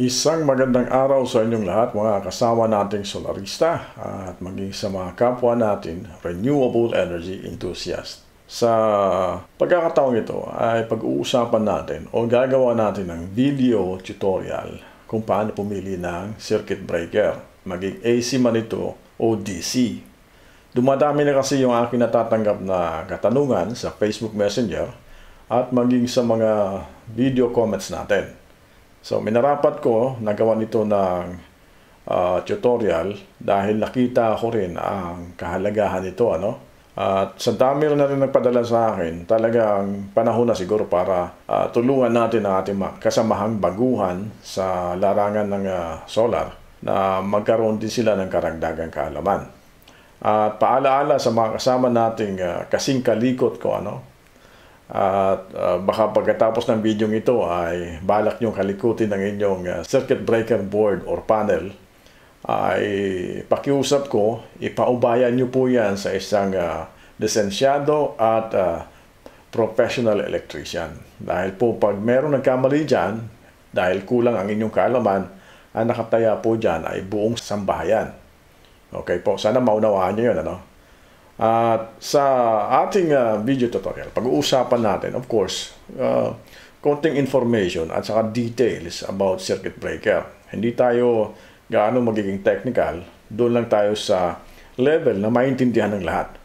Isang magandang araw sa inyong lahat mga kasama nating solarista at maging sa mga kapwa natin renewable energy enthusiast. Sa pagkakataong ito ay pag-uusapan natin o gagawa natin ng video tutorial kung paano pumili ng circuit breaker, maging AC man ito o DC. Dumadami na kasi yung aking natatanggap na katanungan sa Facebook Messenger at maging sa mga video comments natin. So minarapat ko nagawa nito ng uh, tutorial dahil nakita ko rin ang kahalagahan nito ano. At sa dami na rin nagpadala sa akin, talagang panahon na siguro para uh, tulungan natin ang ating kasamahang baguhan sa larangan ng uh, solar na magkaroon din sila ng karagdagang kaalaman. At paalaala sa mga kasama nating uh, kasing kalikot ko ano, at uh, baka pagkatapos ng video ito ay balak nyong kalikutin ng inyong uh, circuit breaker board or panel ay pakiusap ko, ipaubayan nyo po yan sa isang uh, lisensyado at uh, professional electrician. Dahil po pag meron nagkamali dyan, dahil kulang ang inyong kaalaman, ang nakataya po dyan ay buong sambahayan. Okay po, sana maunawaan nyo yun. Ano? At sa ating uh, video tutorial, pag-uusapan natin, of course, uh, konting information at saka details about circuit breaker. Hindi tayo gaano magiging technical, doon lang tayo sa level na maintindihan ng lahat.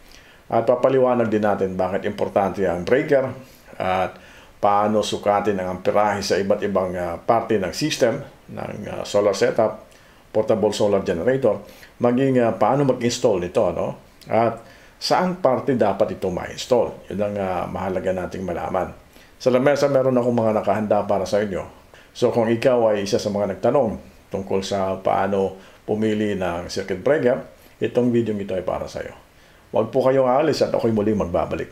At papaliwanag din natin bakit importante ang breaker at paano sukatin ang amperahe sa iba't ibang uh, parte ng system ng uh, solar setup, portable solar generator, maging uh, paano mag-install nito. No? At saan parte dapat ito ma-install? Yun ang uh, mahalaga nating malaman. Sa lamesa meron akong mga nakahanda para sa inyo. So kung ikaw ay isa sa mga nagtanong tungkol sa paano pumili ng circuit breaker, itong video nito ay para sa iyo. Huwag po kayong aalis at ako'y muli magbabalik.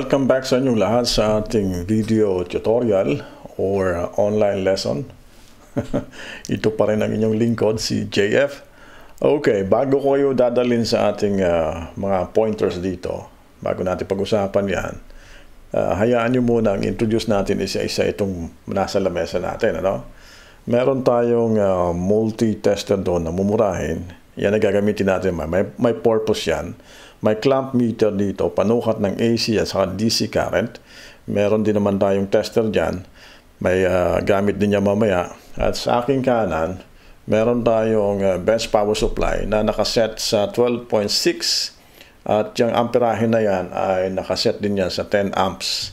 Welcome back sa inyong lahat sa ating video tutorial or uh, online lesson. Ito pa rin ang inyong lingkod, si JF. Okay, bago ko kayo dadalin sa ating uh, mga pointers dito, bago natin pag-usapan yan, uh, hayaan nyo muna ang introduce natin isa-isa itong nasa lamesa natin. Ano? Meron tayong uh, multi-tester doon na mumurahin. Yan ang gagamitin natin. May, may purpose yan may clamp meter dito, panukat ng AC at saka DC current. Meron din naman tayong tester dyan. May uh, gamit din niya mamaya. At sa aking kanan, meron tayong uh, bench power supply na nakaset sa 12.6 at yung amperahe na yan ay nakaset din yan sa 10 amps.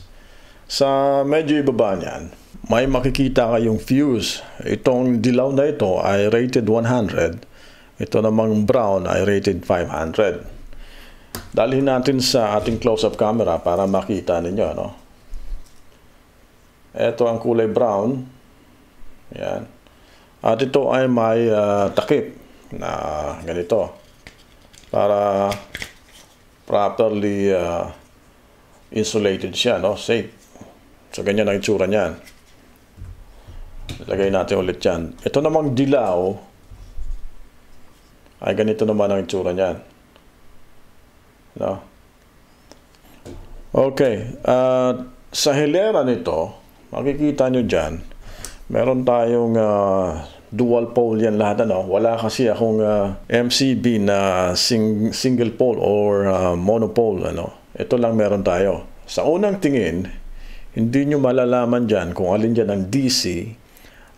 Sa medyo ibaba niyan, may makikita kayong fuse. Itong dilaw na ito ay rated 100. Ito namang brown ay rated 500. Dalhin natin sa ating close-up camera para makita ninyo. Ano? Ito ang kulay brown. Yan. At ito ay may uh, takip na ganito para properly uh, insulated siya, no? Safe. So, ganyan ang itsura niyan. Lagay natin ulit yan. Ito namang dilaw ay ganito naman ang itsura niyan. No? Okay. Uh, sa hilera nito, makikita nyo dyan, meron tayong uh, dual pole yan lahat. Ano? Wala kasi akong uh, ah, MCB na sing single pole or uh, monopole. Ano? Ito lang meron tayo. Sa unang tingin, hindi nyo malalaman dyan kung alin dyan ang DC,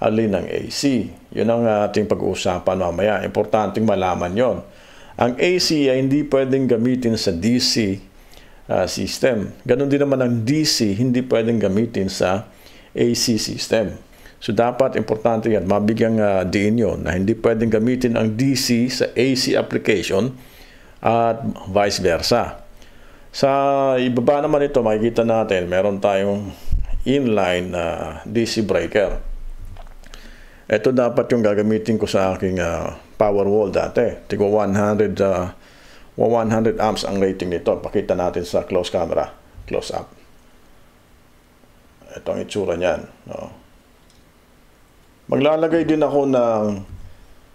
alin ang AC. Yun ang ating pag-uusapan mamaya. Importanteng malaman yon ang AC ay hindi pwedeng gamitin sa DC uh, ah, system. Ganon din naman ang DC, hindi pwedeng gamitin sa AC system. So dapat importante yan, mabigyang uh, ah, diin yun na hindi pwedeng gamitin ang DC sa AC application at vice versa. Sa ibaba naman ito, makikita natin meron tayong inline uh, ah, DC breaker. Ito dapat yung gagamitin ko sa aking uh, power wall dati. Tigo 100, uh, 100 amps ang rating nito. Pakita natin sa close camera. Close up. Ito ang itsura niyan. No? Maglalagay din ako ng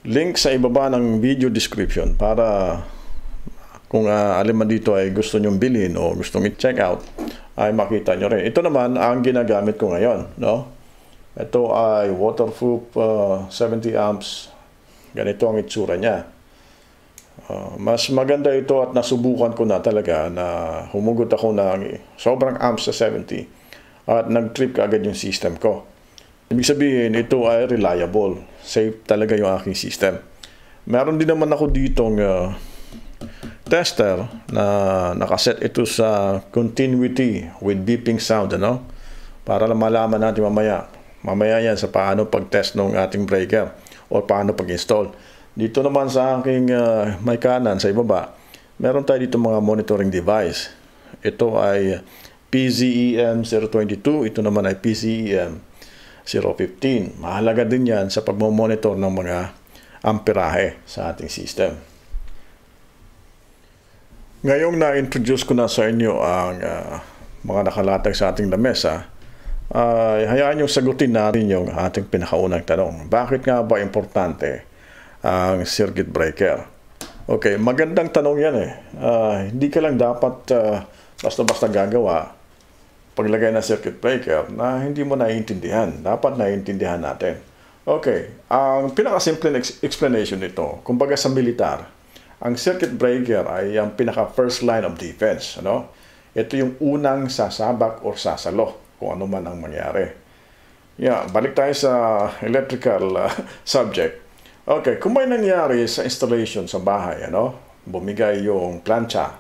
link sa ibaba ng video description para kung uh, ah, aliman dito ay gusto nyong bilhin o gustong i-check out ay makita nyo rin. Ito naman ang ginagamit ko ngayon. No? Ito ay waterproof uh, ah, 70 amps Ganito ang itsura niya. Uh, mas maganda ito at nasubukan ko na talaga na humugot ako ng sobrang amps sa 70 at nag-trip kaagad yung system ko. Ibig sabihin, ito ay reliable. Safe talaga yung aking system. Meron din naman ako ditong uh, tester na nakaset ito sa continuity with beeping sound ano para malaman natin mamaya mamaya yan sa paano pag-test ng ating breaker o paano pag-install. Dito naman sa aking uh, may kanan sa ibaba, meron tayo dito mga monitoring device. Ito ay PZEM e 022, ito naman ay PCEM 015. Mahalaga din yan sa pagmomonitor ng mga amperahe sa ating system. Ngayong na-introduce ko na sa inyo ang uh, mga nakalatag sa ating lamesa, Uh, hayaan niyong sagutin natin yung ating pinakaunang tanong. Bakit nga ba importante ang circuit breaker? Okay, magandang tanong yan eh. Uh, hindi ka lang dapat uh, basta-basta gagawa paglagay ng circuit breaker na hindi mo naiintindihan. Dapat naiintindihan natin. Okay, ang pinakasimple explanation nito, kumbaga sa militar, ang circuit breaker ay ang pinaka first line of defense. Ano? Ito yung unang sasabak or sasalo kung ano man ang mangyari. Yeah, balik tayo sa electrical uh, subject. Okay, kung may nangyari sa installation sa bahay, ano, bumigay yung plancha,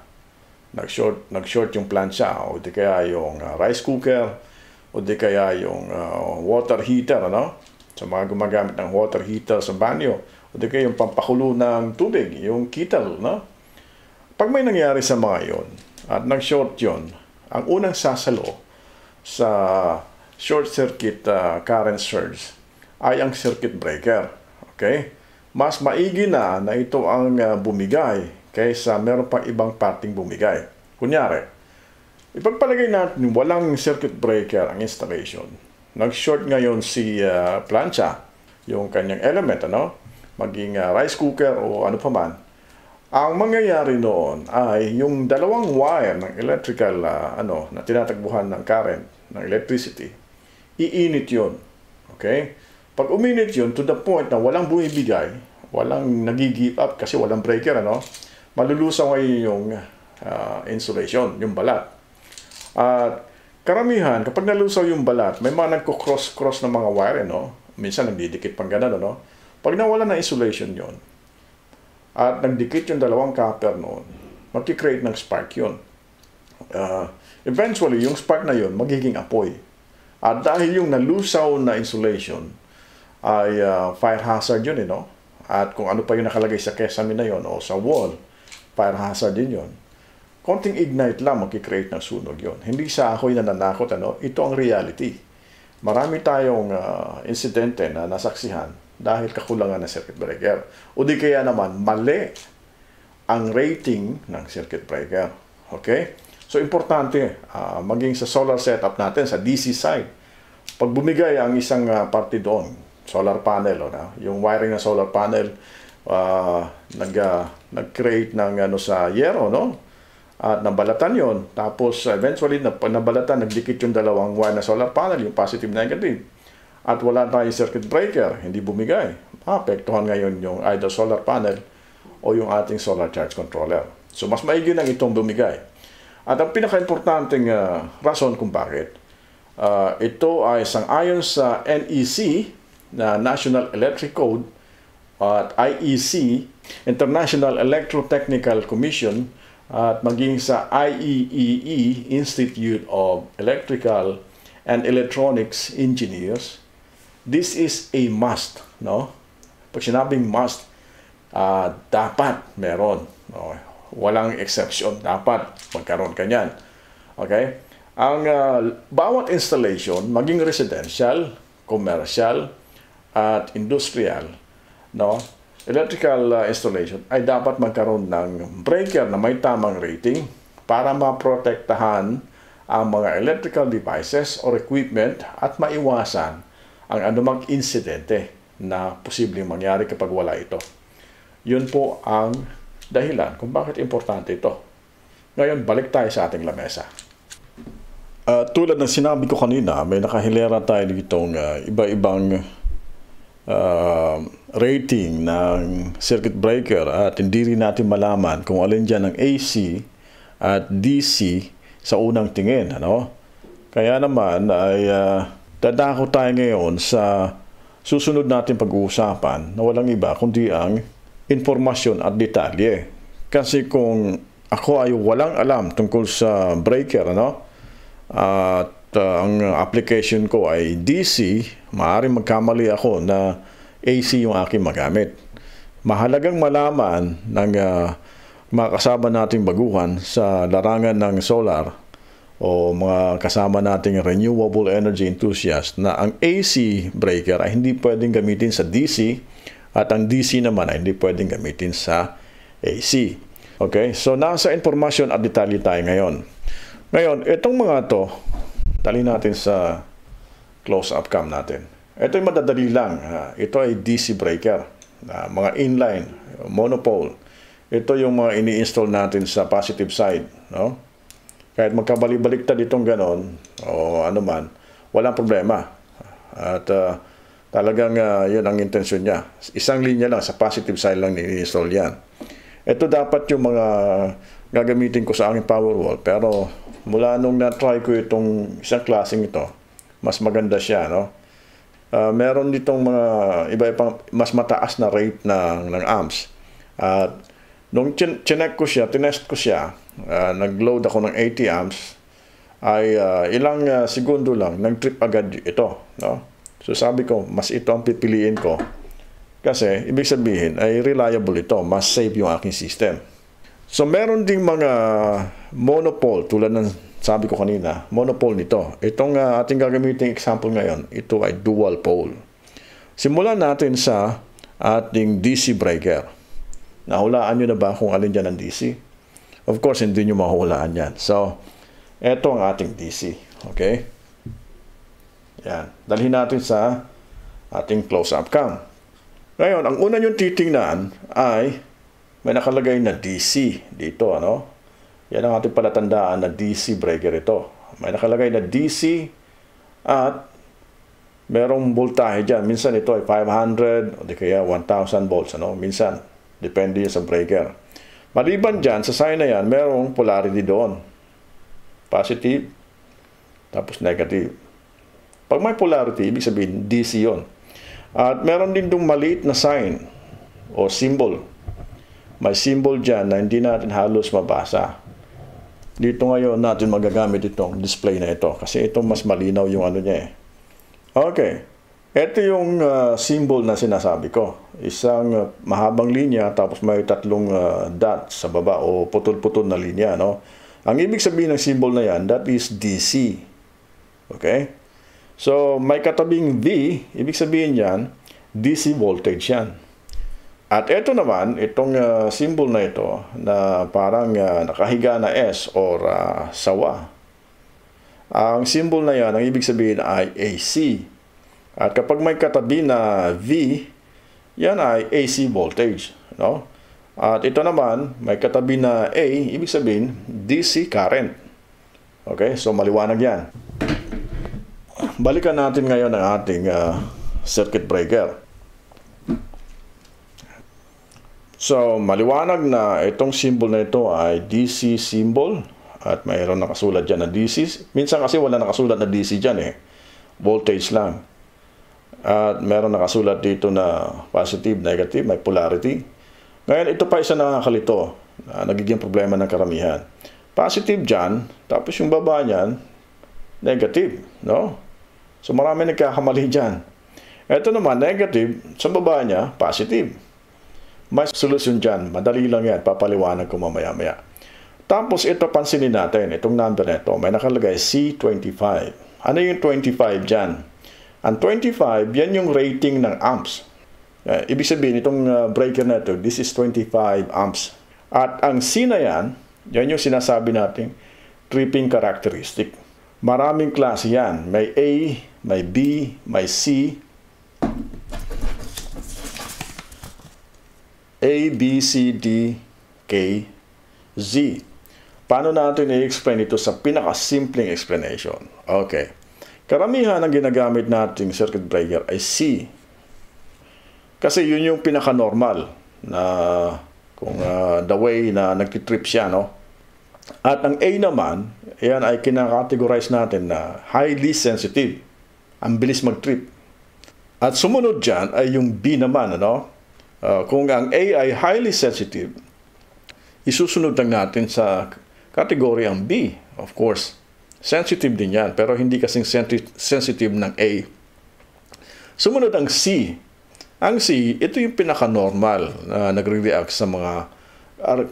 nag-short, nag-short yung plancha, o di kaya yung uh, rice cooker, o di kaya yung uh, water heater, ano, sa mga gumagamit ng water heater sa banyo, o di kaya yung pampakulo ng tubig, yung kettle, no? Pag may nangyari sa mga yon at nag-short yon, ang unang sasalo sa short circuit uh, current surge ay ang circuit breaker. Okay? Mas maigi na na ito ang uh, bumigay kaysa meron pang ibang parting bumigay. Kunyari, ipagpalagay natin walang circuit breaker ang installation. Nag-short ngayon si uh, plancha, yung kanyang element, ano? maging uh, rice cooker o ano pa man, ang mangyayari noon ay yung dalawang wire ng electrical uh, ano na tinatagbuhan ng current ng electricity, iinit yun. Okay? Pag uminit yun, to the point na walang bumibigay, walang nag-give up kasi walang breaker, ano? Malulusaw ngayon yung uh, insulation, yung balat. At karamihan, kapag nalusaw yung balat, may mga nagko-cross-cross ng mga wire, no? Minsan nagdidikit pang ganun, no? Pag nawala na insulation yon at nagdikit yung dalawang copper noon, magkikreate ng spark yun. Uh, Eventually, yung spark na yon magiging apoy. At dahil yung nalusaw na insulation ay uh, fire hazard yun, eh, no? At kung ano pa yung nakalagay sa kesame na yon o sa wall, fire hazard din yun. Konting ignite lang magkikreate ng sunog yon. Hindi sa ako'y nananakot, ano? Ito ang reality. Marami tayong uh, insidente na nasaksihan dahil kakulangan ng circuit breaker. O di kaya naman, mali ang rating ng circuit breaker. Okay? So importante uh, maging sa solar setup natin sa DC side. Pag bumigay ang isang uh, ah, parte doon, solar panel o oh, na, yung wiring ng solar panel uh, nag uh, nag ng ano sa yero no? At nabalatan yon Tapos eventually nab nabalatan, nagdikit yung dalawang wire na solar panel, yung positive negative. At wala tayong circuit breaker, hindi bumigay. Apektuhan ngayon yung either solar panel o yung ating solar charge controller. So mas maigi nang itong bumigay. At ang pinaka-importanting uh, ah, rason kung bakit, uh, ito ay sangayon sa NEC, na National Electric Code, at IEC, International Electrotechnical Commission, at maging sa IEEE, e e, Institute of Electrical and Electronics Engineers. This is a must, no? Pag sinabing must, uh, dapat meron. Okay. Walang exception. Dapat magkaroon ka niyan. Okay? Ang uh, bawat installation, maging residential, commercial, at industrial, no? electrical uh, installation ay dapat magkaroon ng breaker na may tamang rating para maprotektahan ang mga electrical devices or equipment at maiwasan ang anumang insidente na posibleng mangyari kapag wala ito. Yun po ang dahilan kung bakit importante ito. Ngayon, balik tayo sa ating lamesa. Uh, tulad ng sinabi ko kanina, may nakahilera tayo ditong uh, iba-ibang uh, rating ng circuit breaker at hindi rin natin malaman kung alin dyan ang AC at DC sa unang tingin. Ano? Kaya naman ay uh, dadako tayo ngayon sa susunod natin pag-uusapan na walang iba kundi ang informasyon at detalye. Kasi kung ako ay walang alam tungkol sa breaker, ano? At uh, ang application ko ay DC, maaaring magkamali ako na AC yung aking magamit. Mahalagang malaman ng uh, mga kasama nating baguhan sa larangan ng solar o mga kasama nating renewable energy enthusiast na ang AC breaker ay hindi pwedeng gamitin sa DC at ang DC naman ay hindi pwedeng gamitin sa AC. Okay? So, nasa information at detalye tayo ngayon. Ngayon, itong mga to, tali natin sa close-up cam natin. Ito ay madadali lang. Ito ay DC breaker. Mga inline, monopole. Ito yung mga ini-install natin sa positive side. No? Kahit magkabalik-baliktad itong ganon, o ano man, walang problema. At uh, Talagang uh, yun ang intensyon niya. Isang linya lang, sa positive side lang ni-install yan. Ito dapat yung mga gagamitin ko sa aking power wall. Pero mula nung na-try ko itong isang klaseng ito, mas maganda siya, no? Uh, meron ditong mga iba pang mas mataas na rate ng, ng amps. At nung chin chinek ko siya, tinest ko siya, uh, nag-load ako ng 80 amps, ay uh, ilang uh, segundo lang, nag-trip agad ito, no? So sabi ko, mas ito ang pipiliin ko. Kasi ibig sabihin ay reliable ito, mas safe yung aking system. So meron ding mga monopole tulad ng sabi ko kanina, monopole nito. Itong uh, ating gagamitin example ngayon, ito ay dual pole. Simulan natin sa ating DC breaker. Nahulaan nyo na ba kung alin dyan ang DC? Of course, hindi nyo mahulaan yan. So, ito ang ating DC. Okay? Yan. Dalhin natin sa ating close-up cam. Ngayon, ang una nyong titingnan ay may nakalagay na DC dito. Ano? Yan ang ating palatandaan na DC breaker ito. May nakalagay na DC at merong voltage dyan. Minsan ito ay 500 o di kaya 1,000 volts. Ano? Minsan, depende sa breaker. Maliban dyan, sa sign na yan, merong polarity doon. Positive, tapos negative. Pag may polarity, ibig sabihin DC yon. At meron din dong maliit na sign o symbol. May symbol dyan na hindi natin halos mabasa. Dito ngayon natin magagamit itong display na ito kasi ito mas malinaw yung ano niya eh. Okay. Ito yung uh, symbol na sinasabi ko. Isang uh, mahabang linya tapos may tatlong uh, dot sa baba o putol-putol na linya. No? Ang ibig sabihin ng symbol na yan, that is DC. Okay? So, may katabing V, ibig sabihin yan, DC voltage yan. At ito naman, itong uh, symbol na ito na parang uh, nakahiga na S or uh, sawa. Ang symbol na yan, ang ibig sabihin ay AC. At kapag may katabi na V, yan ay AC voltage. No? At ito naman, may katabi na A, ibig sabihin DC current. Okay, so maliwanag yan balikan natin ngayon ang ating uh, circuit breaker. So, maliwanag na itong symbol na ito ay DC symbol at mayroon nakasulat dyan na DC. Minsan kasi wala nakasulat na DC dyan eh. Voltage lang. At meron nakasulat dito na positive, negative, may polarity. Ngayon, ito pa isa nakakalito na nagiging problema ng karamihan. Positive dyan, tapos yung baba niyan, negative, no? So marami nagkakamali dyan. Ito naman, negative, sa baba niya, positive. May solution dyan. Madali lang yan. Papaliwanag ko mamaya-maya. Tapos ito, pansinin natin. Itong number na may nakalagay C25. Ano yung 25 dyan? Ang 25, yan yung rating ng amps. Uh, ibig sabihin, itong ah, breaker na ito, this is 25 amps. At ang C na yan, yan yung sinasabi natin, tripping characteristic. Maraming klase yan. May A, my B, my C, A, B, C, D, K, Z. Paano natin i-explain ito sa pinakasimpleng explanation? Okay. Karamihan ng ginagamit nating circuit breaker ay C. Kasi yun yung pinaka-normal na kung uh, the way na nagtitrip siya, no? At ang A naman, yan ay kinakategorize natin na highly sensitive ang bilis mag-trip. At sumunod dyan ay yung B naman, ano? Uh, kung ang A ay highly sensitive, isusunod lang natin sa kategory ang B, of course. Sensitive din yan, pero hindi kasing sensitive ng A. Sumunod ang C. Ang C, ito yung pinaka-normal na nagre-react sa mga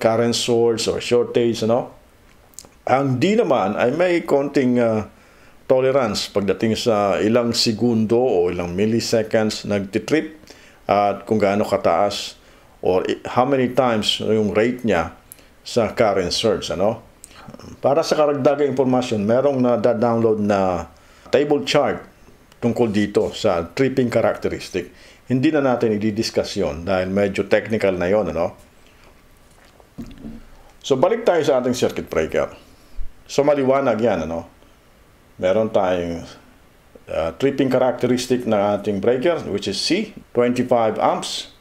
current source or shortage, ano? Ang D naman ay may konting uh, tolerance pagdating sa ilang segundo o ilang milliseconds nagtitrip at kung gaano kataas or how many times yung rate niya sa current search. Ano? Para sa karagdagang impormasyon, merong na-download na table chart tungkol dito sa tripping characteristic. Hindi na natin i-discuss yun dahil medyo technical na yon Ano? So balik tayo sa ating circuit breaker. So maliwanag yan. Ano? meron tayong uh, tripping characteristic ng ating breaker which is C, 25 amps,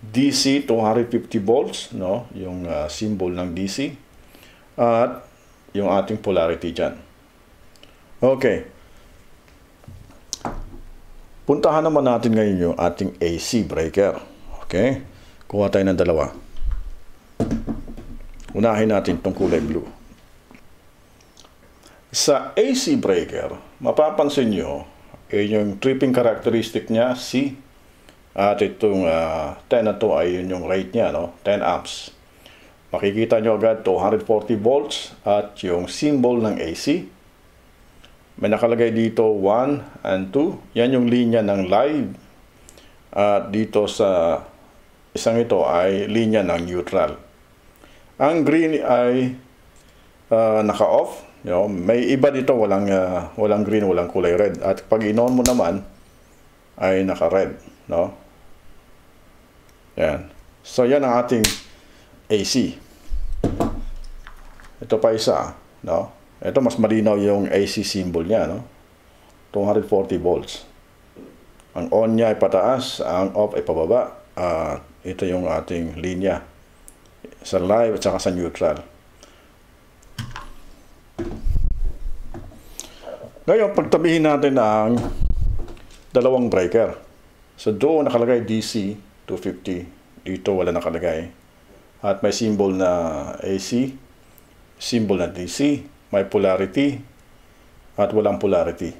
DC 250 volts, no? yung uh, symbol ng DC, at yung ating polarity diyan Okay. Puntahan naman natin ngayon yung ating AC breaker. Okay? Kuha tayo ng dalawa. Unahin natin itong kulay blue. Sa AC breaker, mapapansin nyo, eh, yung tripping characteristic niya, C. At itong uh, ah, 10 na to ay yun yung rate niya, no? 10 amps. Makikita nyo agad 240 volts at yung symbol ng AC. May nakalagay dito 1 and 2. Yan yung linya ng live. At dito sa isang ito ay linya ng neutral. Ang green ay uh, naka-off You know, may iba dito walang uh, walang green, walang kulay red. At pag inon mo naman ay naka-red, no? Yan. So yan ang ating AC. Ito pa isa, no? Ito mas malinaw yung AC symbol niya, no? 240 volts. Ang on niya ay pataas, ang off ay pababa. At uh, ito yung ating linya sa live at saka sa neutral. Ngayon, pagtabihin natin ang dalawang breaker. So doon nakalagay DC 250. Dito wala nakalagay. At may symbol na AC, symbol na DC, may polarity, at walang polarity.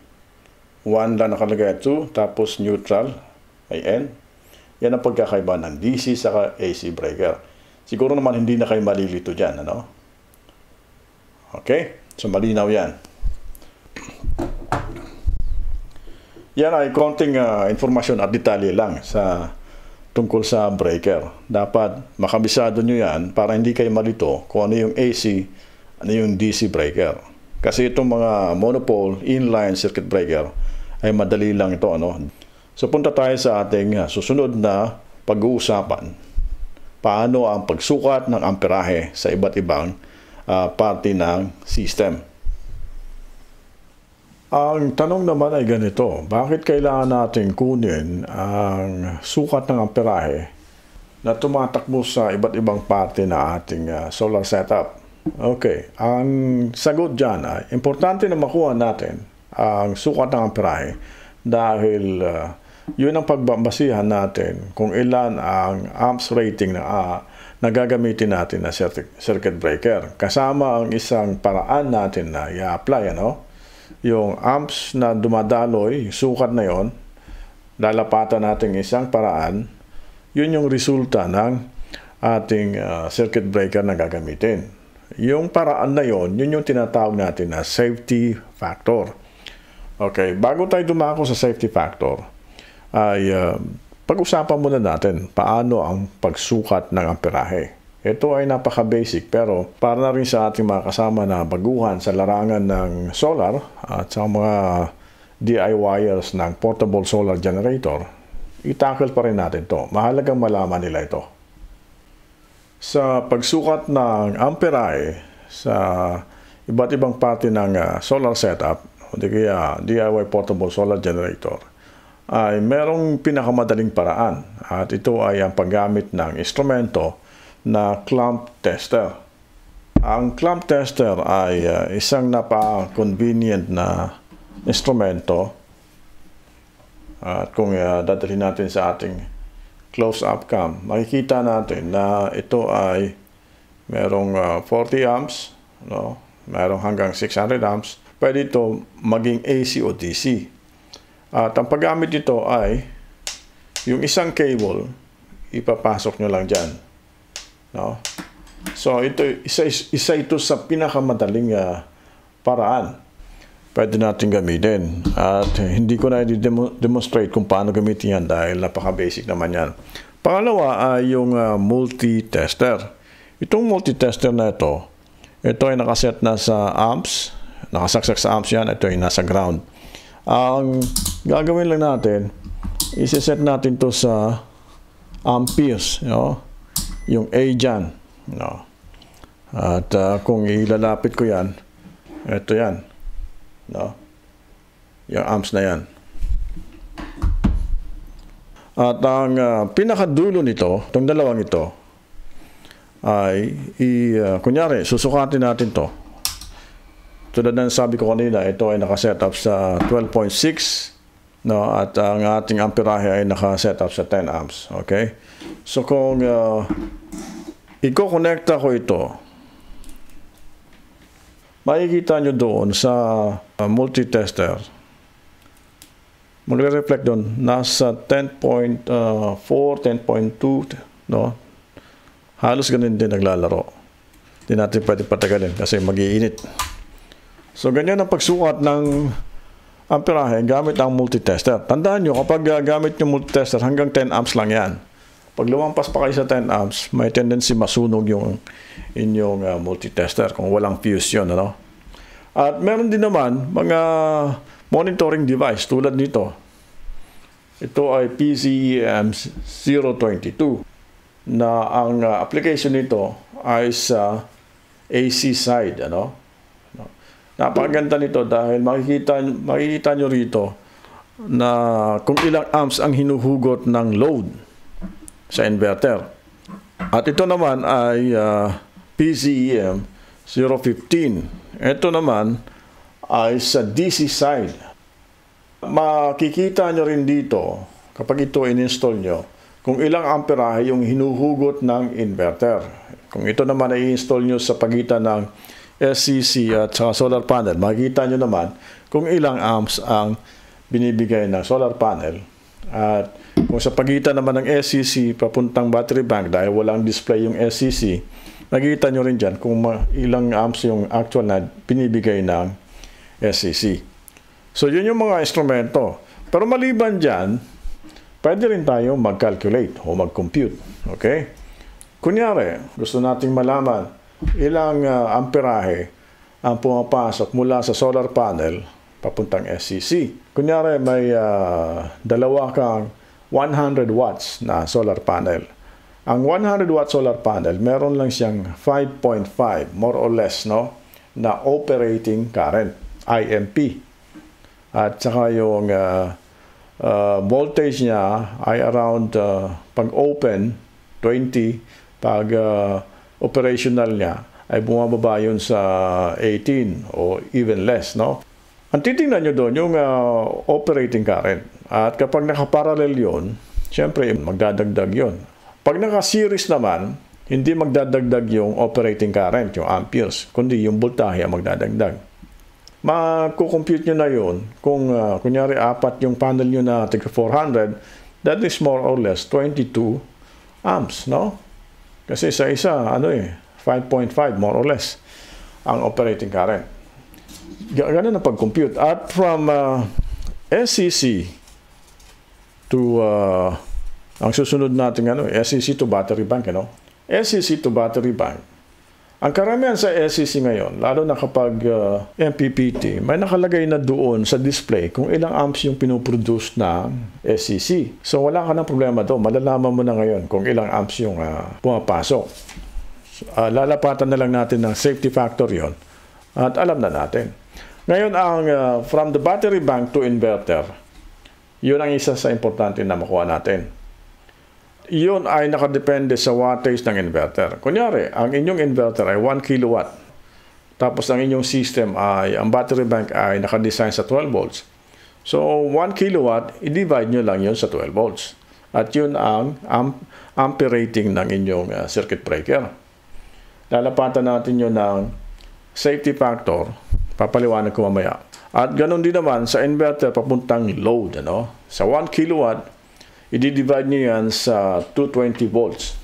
1 lang nakalagay at 2, tapos neutral, may N. Yan ang pagkakaiba ng DC sa AC breaker. Siguro naman hindi na kayo malilito dyan, ano? Okay? So malinaw yan. Yan ay konting uh, informasyon at detalye lang sa tungkol sa breaker. Dapat makabisado nyo yan para hindi kayo malito kung ano yung AC, ano yung DC breaker. Kasi itong mga monopole inline circuit breaker ay madali lang ito. Ano? So punta tayo sa ating ah, susunod na pag-uusapan. Paano ang pagsukat ng amperahe sa iba't ibang uh, parte ng system. Ang tanong naman ay ganito, bakit kailangan natin kunin ang sukat ng amperahe na tumatakbo sa iba't ibang parte na ating ah, solar setup? Okay, ang sagot dyan ay importante na makuha natin ang sukat ng amperahe dahil uh, yun ang pagbabasihan natin kung ilan ang amps rating na uh, ah, nagagamitin natin na circuit breaker kasama ang isang paraan natin na i-apply ano yung amps na dumadaloy, yung sukat na yon, lalapatan natin isang paraan, yun yung resulta ng ating uh, circuit breaker na gagamitin. Yung paraan na yon, yun yung tinatawag natin na safety factor. Okay, bago tayo dumako sa safety factor, ay uh, pag-usapan muna natin paano ang pagsukat ng amperahe. Ito ay napaka-basic pero para na rin sa ating mga kasama na baguhan sa larangan ng solar at sa mga DIYers ng portable solar generator, itakal pa rin natin to. Mahalagang malaman nila ito. Sa pagsukat ng amperae sa iba't ibang parte ng ah, solar setup, hindi kaya DIY portable solar generator, ay merong pinakamadaling paraan at ito ay ang paggamit ng instrumento na clamp tester. Ang clamp tester ay uh, isang napaka-convenient na instrumento at kung uh, dadalhin natin sa ating close-up cam, makikita natin na ito ay merong uh, 40 amps, no? merong hanggang 600 amps, pwede ito maging AC o DC. At ang paggamit nito ay yung isang cable, ipapasok nyo lang dyan. No? So ito isa, isa ito sa pinakamadaling uh, paraan pwede natin gamitin. At hindi ko na i-demonstrate kung paano gamitin yan dahil napaka-basic naman yan. Pangalawa ay yung uh, multi-tester. Itong multi-tester na ito, ito ay nakaset na sa amps. Nakasaksak sa amps yan. Ito ay nasa ground. Ang gagawin lang natin, isiset natin to sa amperes. You know? yung A dyan. No? At uh, kung ilalapit ko yan, ito yan. No? Yung arms na yan. At ang uh, pinakadulo nito, itong dalawang ito, ay, i, uh, kunyari, susukatin natin to. Tulad ng sabi ko kanina, ito ay nakaset up sa 12.6 no? at ang ating amperahe ay nakaset up sa 10 amps. Okay? So そこが i uh, connecta ko ito makikita nyo doon sa uh, multitester magre-reflect doon nasa 10.4 10.2 uh, no halos ganun din naglalaro hindi natin pwede patagalin kasi magiinit so ganyan ang pagsukat ng amperahe gamit ang multitester tandaan nyo kapag uh, gamit yung multitester hanggang 10 amps lang yan pag lumampas pa kayo sa 10 amps, may tendency masunog yung inyong uh, multitester kung walang fuse yun. Ano? At meron din naman mga monitoring device tulad nito. Ito ay PCEM 022 na ang uh, application nito ay sa AC side. Ano? Napakaganda nito dahil makikita, makikita nyo rito na kung ilang amps ang hinuhugot ng load sa inverter. At ito naman ay uh, PCEM 015. Ito naman ay sa DC side. Makikita nyo rin dito kapag ito in-install nyo kung ilang amperahe yung hinuhugot ng inverter. Kung ito naman ay install nyo sa pagitan ng SCC at sa solar panel, makikita nyo naman kung ilang amps ang binibigay ng solar panel at kung sa pagitan naman ng SCC e papuntang battery bank dahil walang display yung SCC, e nakikita nyo rin dyan kung ilang amps yung actual na binibigay ng SCC. E so yun yung mga instrumento. Pero maliban dyan, pwede rin tayo mag-calculate o mag-compute. Okay? Kunyari, gusto nating malaman ilang uh, amperahe ang pumapasok mula sa solar panel papuntang SCC. Kunyari, may uh, dalawa kang 100 watts na solar panel. Ang 100 watt solar panel, meron lang siyang 5.5 more or less no na operating current, IMP. At saka yung uh, uh, voltage niya ay around uh, pag open 20 pag uh, operational niya ay bumababa yun sa 18 o even less no. Ang titingnan niyo doon yung uh, operating current. At kapag nakaparallel yon, syempre magdadagdag yon. Pag naka-series naman, hindi magdadagdag yung operating current, yung amperes, kundi yung voltahe ang magdadagdag. Makukompute nyo na yon kung uh, kunyari apat yung panel nyo na tig 400, that is more or less 22 amps, no? Kasi sa isa, ano eh, 5.5 more or less ang operating current. Ganun ang pag-compute. At from uh, ah, SEC, to uh, ang susunod natin ano, eh, SEC to battery bank, ano? SEC to battery bank. Ang karamihan sa SEC ngayon, lalo na kapag uh, MPPT, may nakalagay na doon sa display kung ilang amps yung pinoproduce na SEC. So wala ka ng problema doon. Malalaman mo na ngayon kung ilang amps yung uh, pumapasok. Uh, lalapatan na lang natin ng safety factor yon at alam na natin. Ngayon ang uh, from the battery bank to inverter, yun ang isa sa importante na makuha natin. Yun ay nakadepende sa wattage ng inverter. Kunyari, ang inyong inverter ay 1 kilowatt. Tapos ang inyong system ay, ang battery bank ay nakadesign sa 12 volts. So, 1 kilowatt, i-divide nyo lang yun sa 12 volts. At yun ang amp ampere rating ng inyong uh, circuit breaker. Lalapatan natin yun ng safety factor. Papaliwanag ko mamaya. At ganun din naman sa inverter papuntang load. Ano? Sa 1 kilowatt, i-divide nyo yan sa 220 volts.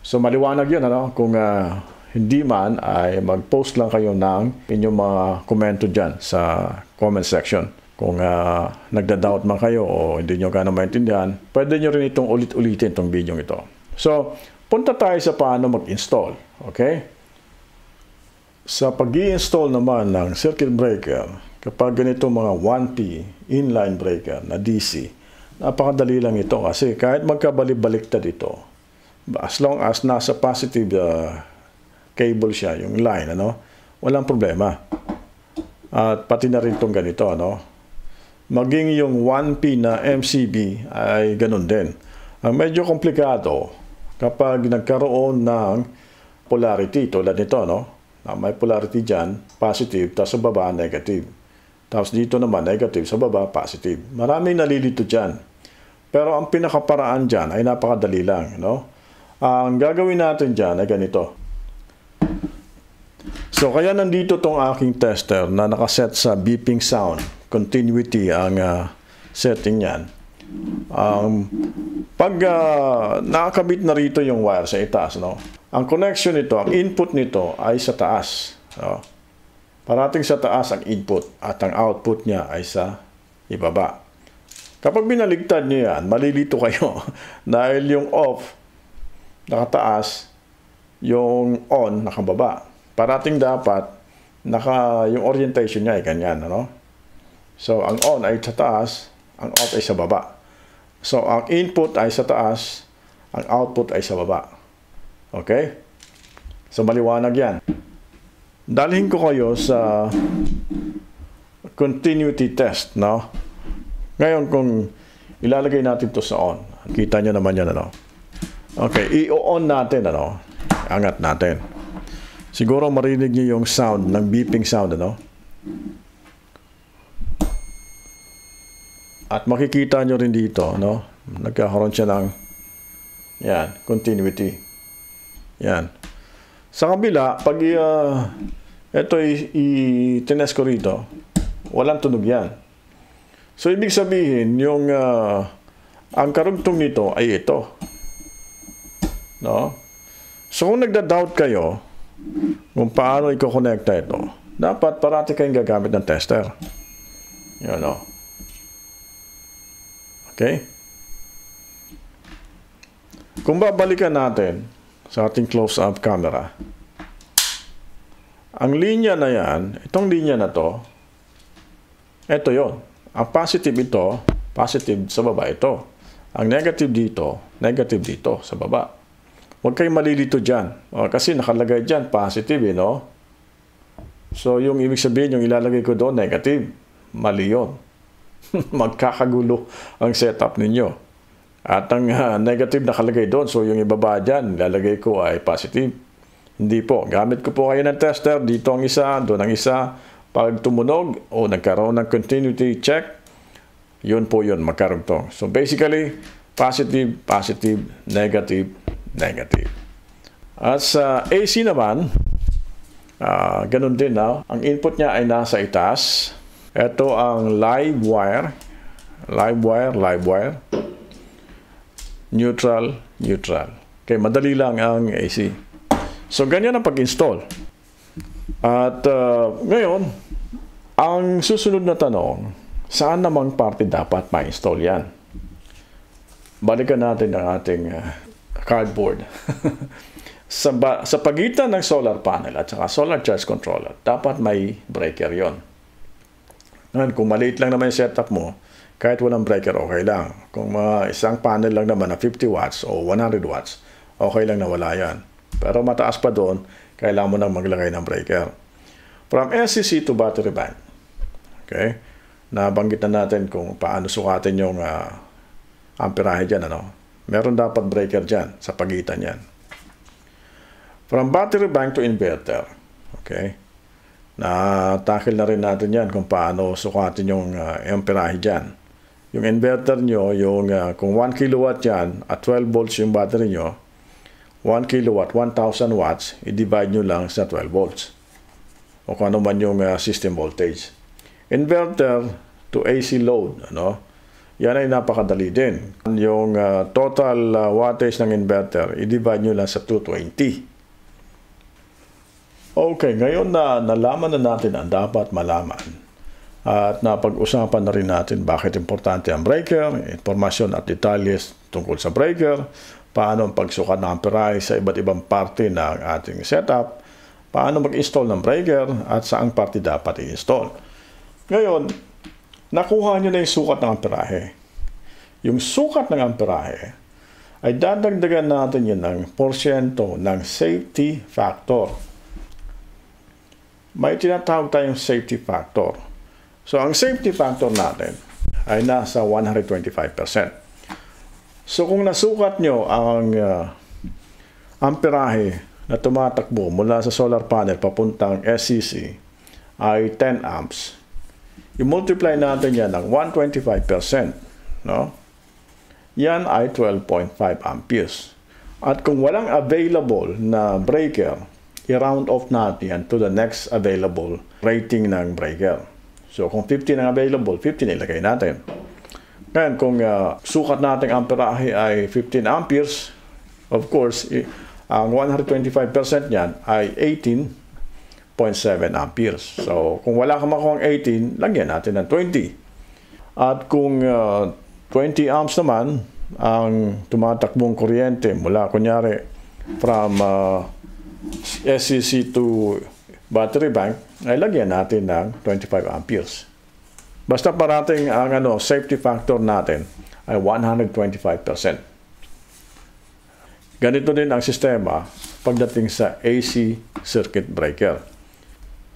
So maliwanag yun ano? kung uh, hindi man ay mag-post lang kayo ng inyong mga komento dyan sa comment section. Kung uh, nagda-doubt man kayo o hindi nyo gano'ng maintindihan, pwede nyo rin itong ulit-ulitin itong video ito. So, punta tayo sa paano mag-install. Okay? Sa pag install naman ng circuit breaker, kapag ganito mga 1P inline breaker na DC, napakadali lang ito kasi kahit magkabalik-baliktad ito, as long as nasa positive uh, cable siya, yung line, ano, walang problema. At pati na rin itong ganito, ano, maging yung 1P na MCB ay ganun din. Ang medyo komplikado kapag nagkaroon ng polarity tulad nito, no? Now, ah, may polarity dyan, positive, tapos sa baba, negative. Tapos dito naman, negative, sa baba, positive. Maraming nalilito dyan. Pero ang pinakaparaan dyan ay napakadali lang. No? Ang gagawin natin dyan ay ganito. So, kaya nandito tong aking tester na nakaset sa beeping sound. Continuity ang uh, setting yan. Um, pag uh, nakakabit na rito yung wire sa itaas, no? ang connection nito, ang input nito ay sa taas. No? Parating sa taas ang input at ang output niya ay sa ibaba. Kapag binaligtad niyo yan, malilito kayo dahil yung off nakataas, yung on nakababa. Parating dapat naka yung orientation niya ay ganyan, ano? So ang on ay sa taas, ang off ay sa baba. So, ang input ay sa taas, ang output ay sa baba. Okay? So, maliwanag yan. Dalhin ko kayo sa continuity test, no? Ngayon, kung ilalagay natin to sa on, kita nyo naman yan, ano? Okay, i-on natin, ano? Angat natin. Siguro marinig nyo yung sound ng beeping sound, ano? At makikita nyo rin dito, no? Nagkakaroon siya ng yan, continuity. Yan. Sa kabila, pag uh, ah, ito i-tines ko rito, walang tunog yan. So, ibig sabihin, yung uh, ang karugtong nito ay ito. No? So, kung nagda-doubt kayo kung paano i-connecta ito, dapat parati kayong gagamit ng tester. Yan, no? Okay? Kung babalikan natin sa ating close-up camera, ang linya na yan, itong linya na to, ito yon. Ang positive ito, positive sa baba ito. Ang negative dito, negative dito sa baba. Huwag kayong malilito dyan. O, ah, kasi nakalagay dyan, positive eh, no? So, yung ibig sabihin, yung ilalagay ko doon, negative. Mali yun. magkakagulo ang setup ninyo. At ang uh, negative nakalagay doon, so yung ibaba dyan, lalagay ko ay positive. Hindi po. Gamit ko po kayo ng tester. Dito ang isa, doon ang isa. Pag tumunog o nagkaroon ng continuity check, yun po yun, magkarugtong. So basically, positive, positive, negative, negative. As sa ah, AC naman, uh, ganun din now. Ang input niya ay nasa itaas. Ito ang live wire. Live wire, live wire. Neutral, neutral. Okay, madali lang ang AC. So, ganyan ang pag-install. At uh, ngayon, ang susunod na tanong, saan namang parte dapat ma-install yan? Balikan natin ang ating uh, cardboard. sa, sa pagitan ng solar panel at saka solar charge controller, dapat may breaker yon ngayon, kung maliit lang naman yung setup mo, kahit walang breaker, okay lang. Kung mga isang panel lang naman na 50 watts o 100 watts, okay lang na wala yan. Pero mataas pa doon, kailangan mo nang maglagay ng breaker. From SCC to battery bank. Okay? Nabanggit na natin kung paano sukatin yung uh, amperahe dyan. Ano? Meron dapat breaker dyan sa pagitan yan. From battery bank to inverter. Okay? Natackle na rin natin yan kung paano sukatin yung uh, ah, amperahe dyan. Yung inverter nyo, yung, uh, kung 1 kilowatt yan at 12 volts yung battery nyo, 1 kilowatt, 1,000 watts, i-divide nyo lang sa 12 volts. O kung ano man yung uh, system voltage. Inverter to AC load, ano? Yan ay napakadali din. Yung uh, total uh, wattage ng inverter, i-divide nyo lang sa 220. Okay, ngayon na nalaman na natin ang dapat malaman at napag-usapan na rin natin bakit importante ang breaker, informasyon at detalyes tungkol sa breaker, paano ang pagsukat ng ampere sa iba't ibang parte ng ating setup, paano mag-install ng breaker at saang parte dapat i-install. Ngayon, nakuha nyo na yung sukat ng amperahe. Yung sukat ng amperahe ay dadagdagan natin yun ng porsyento ng safety factor may tinatawag tayong safety factor. So, ang safety factor natin ay nasa 125%. So, kung nasukat nyo ang uh, amperahe na tumatakbo mula sa solar panel papuntang SCC e ay 10 amps. I-multiply natin yan ng 125%. No? Yan ay 12.5 amperes. At kung walang available na breaker, i-round off natin to the next available rating ng breaker. So kung 50 ang available, 50 na ilagay natin. Ngayon, kung uh, sukat nating amperahe ay 15 amperes, of course, ang 125% niyan ay 18.7 amperes. So, kung wala kang makuha 18, lagyan natin ng 20. At kung uh, ah, 20 amps naman, ang tumatakbong kuryente mula, kunyari, from uh, SCC2 e battery bank ay lagyan natin ng 25 amperes. Basta parating ang ano, safety factor natin ay 125%. Ganito din ang sistema pagdating sa AC circuit breaker.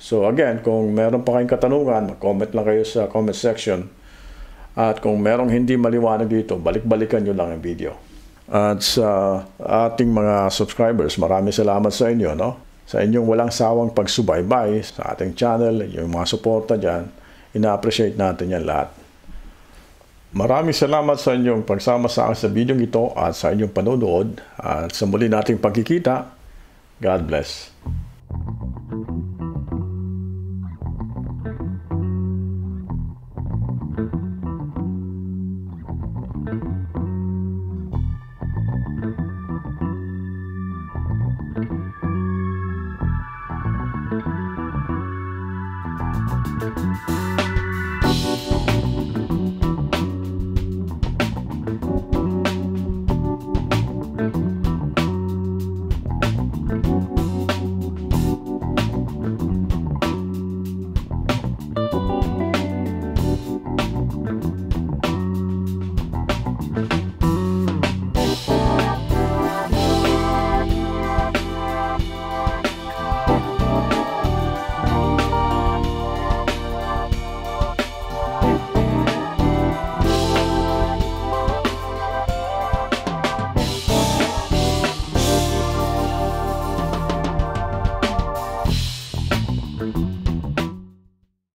So again, kung meron pa kayong katanungan, mag-comment lang kayo sa comment section. At kung merong hindi maliwanag dito, balik-balikan nyo lang ang video at sa ating mga subscribers. Maraming salamat sa inyo, no? Sa inyong walang sawang pagsubaybay sa ating channel, yung mga suporta dyan, ina-appreciate natin yan lahat. Maraming salamat sa inyong pagsama sa akin sa video ito at sa inyong panonood at sa muli nating pagkikita. God bless.